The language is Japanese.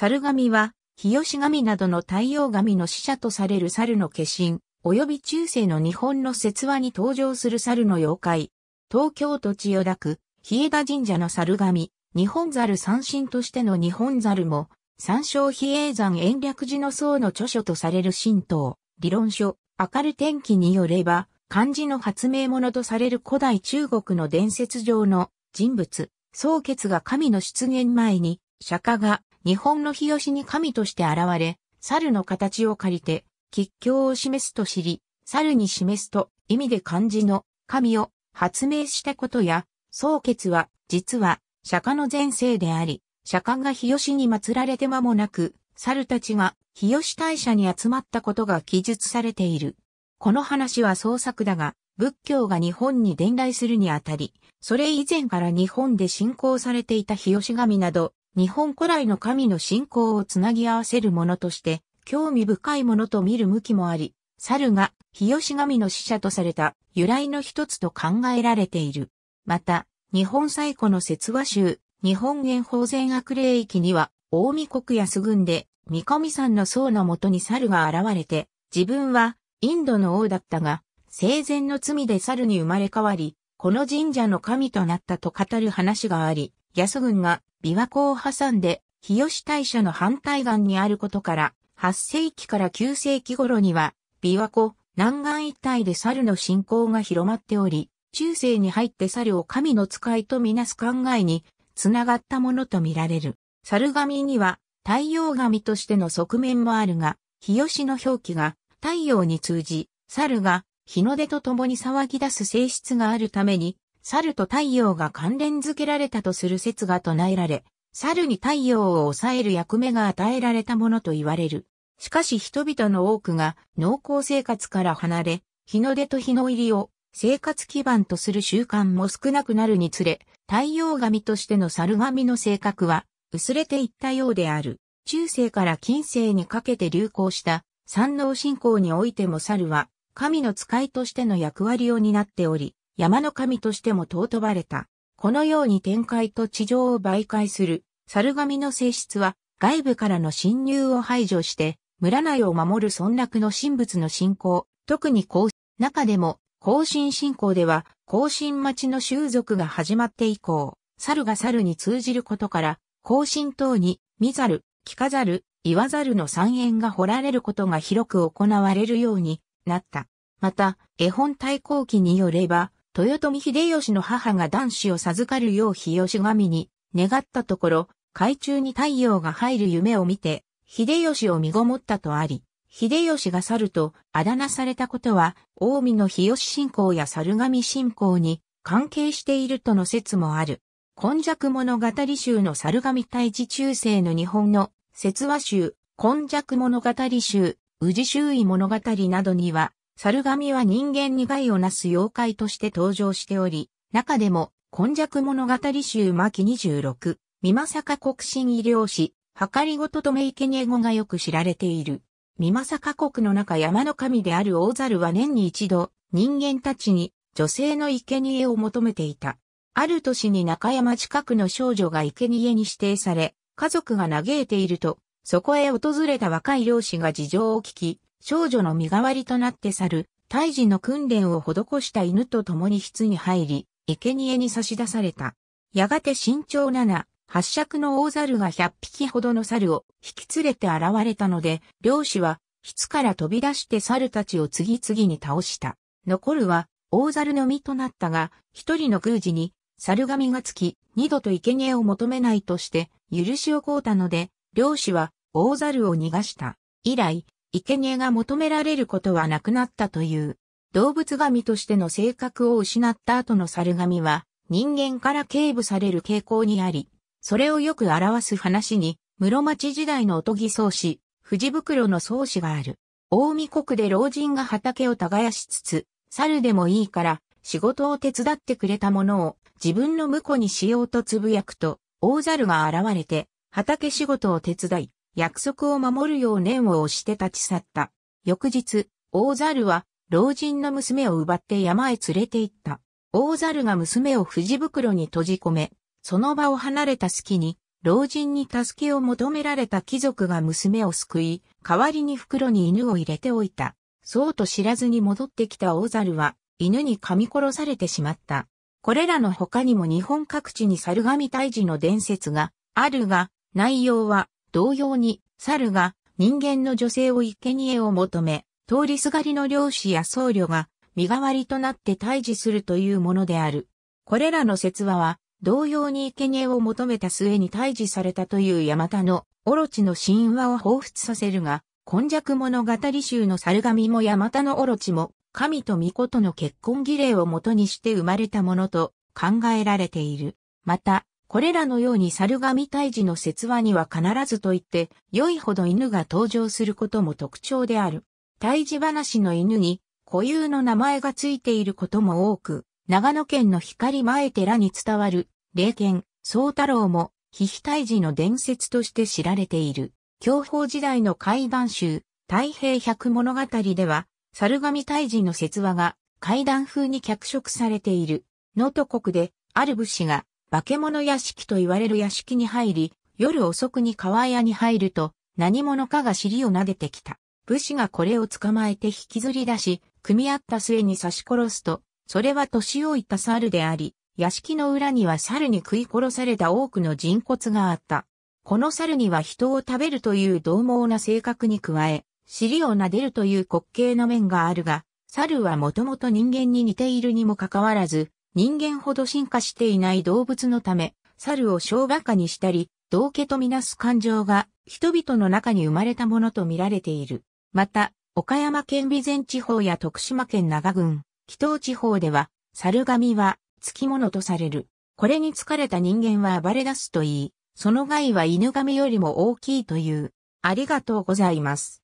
猿神は、日吉神などの太陽神の使者とされる猿の化身、及び中世の日本の説話に登場する猿の妖怪。東京都千代田区、日枝神社の猿神、日本猿三神としての日本猿も、三照。比叡山延暦寺の僧の著書とされる神道、理論書、明る天気によれば、漢字の発明者とされる古代中国の伝説上の人物、宗傑が神の出現前に、釈迦が日本の日吉に神として現れ、猿の形を借りて、吉祥を示すと知り、猿に示すと意味で漢字の神を発明したことや、宗傑は実は釈迦の前世であり、釈迦が日吉に祀られて間もなく、猿たちが日吉大社に集まったことが記述されている。この話は創作だが、仏教が日本に伝来するにあたり、それ以前から日本で信仰されていた日吉神など、日本古来の神の信仰をつなぎ合わせるものとして、興味深いものと見る向きもあり、猿が日吉神の使者とされた由来の一つと考えられている。また、日本最古の説話集、日本元法全悪霊域には、大見国安郡で、三上山の僧のもとに猿が現れて、自分はインドの王だったが、生前の罪で猿に生まれ変わり、この神社の神となったと語る話があり、八十軍が琵琶湖を挟んで日吉大社の反対岸にあることから、8世紀から9世紀頃には、琵琶湖、南岸一帯で猿の信仰が広まっており、中世に入って猿を神の使いとみなす考えに、つながったものとみられる。猿神には、太陽神としての側面もあるが、日吉の表記が太陽に通じ、猿が日の出と共に騒ぎ出す性質があるために、猿と太陽が関連づけられたとする説が唱えられ、猿に太陽を抑える役目が与えられたものと言われる。しかし人々の多くが農耕生活から離れ、日の出と日の入りを生活基盤とする習慣も少なくなるにつれ、太陽神としての猿神の性格は薄れていったようである。中世から近世にかけて流行した山王信仰においても猿は神の使いとしての役割を担っており、山の神としても尊ばれた。このように天界と地上を媒介する、猿神の性質は、外部からの侵入を排除して、村内を守る村落の神仏の信仰、特にう中でも、後進信仰では、後進町の習俗が始まって以降、猿が猿に通じることから、後進等に、見ざる、聞かざる、言わざるの三縁が掘られることが広く行われるようになった。また、絵本対抗期によれば、豊臣秀吉の母が男子を授かるよう日吉神に願ったところ、海中に太陽が入る夢を見て、秀吉を身ごもったとあり、秀吉が去るとあだ名されたことは、近江の日吉信仰や猿神信仰に関係しているとの説もある。今弱物語集の猿神大治中世の日本の説話集、今弱物語集、宇治周囲物語などには、猿神は人間に害をなす妖怪として登場しており、中でも、今弱物語集巻26、美作国神医療師、はかりごととめいけにえ語がよく知られている。美作国の中山の神である大猿は年に一度、人間たちに女性の生贄を求めていた。ある年に中山近くの少女が生贄に指定され、家族が嘆いていると、そこへ訪れた若い漁師が事情を聞き、少女の身代わりとなって去る、胎児の訓練を施した犬と共に室に入り、生贄に差し出された。やがて身長7、八尺の大猿が100匹ほどの猿を引き連れて現れたので、漁師は、室から飛び出して猿たちを次々に倒した。残るは、大猿の身となったが、一人の宮司に、猿神がつき、二度と生贄を求めないとして、許しを請うたので、漁師は、大猿を逃がした。以来、生贄が求められることはなくなったという。動物神としての性格を失った後の猿神は人間から警部される傾向にあり、それをよく表す話に、室町時代のおとぎ宗師、藤袋の宗師がある。大見国で老人が畑を耕しつつ、猿でもいいから仕事を手伝ってくれたものを自分の婿にしようとつぶやくと、大猿が現れて畑仕事を手伝い、約束を守るよう念を押して立ち去った。翌日、大猿は老人の娘を奪って山へ連れて行った。大猿が娘を藤袋に閉じ込め、その場を離れた隙に、老人に助けを求められた貴族が娘を救い、代わりに袋に犬を入れておいた。そうと知らずに戻ってきた大猿は、犬に噛み殺されてしまった。これらの他にも日本各地に猿神退治の伝説があるが、内容は同様に、猿が人間の女性を生贄を求め、通りすがりの漁師や僧侶が身代わりとなって退治するというものである。これらの説話は、同様に生贄を求めた末に退治されたという山田のオロチの神話を彷彿させるが、今弱物語集の猿神も山田のオロチも、神と巫女との結婚儀礼をもとにして生まれたものと考えられている。また、これらのように猿神退治の説話には必ずと言って良いほど犬が登場することも特徴である。退治話の犬に固有の名前がついていることも多く、長野県の光前寺に伝わる霊剣、宗太郎も、非非退治の伝説として知られている。享保時代の怪談集、太平百物語では、猿神退治の説話が怪談風に脚色されている。能登国で、ある武士が、化け物屋敷と言われる屋敷に入り、夜遅くに川屋に入ると、何者かが尻を撫でてきた。武士がこれを捕まえて引きずり出し、組み合った末に刺し殺すと、それは年老いた猿であり、屋敷の裏には猿に食い殺された多くの人骨があった。この猿には人を食べるという獰猛な性格に加え、尻を撫でるという滑稽な面があるが、猿はもともと人間に似ているにもかかわらず、人間ほど進化していない動物のため、猿を小馬鹿にしたり、道家とみなす感情が人々の中に生まれたものと見られている。また、岡山県備前地方や徳島県長郡、紀東地方では、猿神は、付き物とされる。これに疲れた人間は暴れ出すといい、その害は犬神よりも大きいという。ありがとうございます。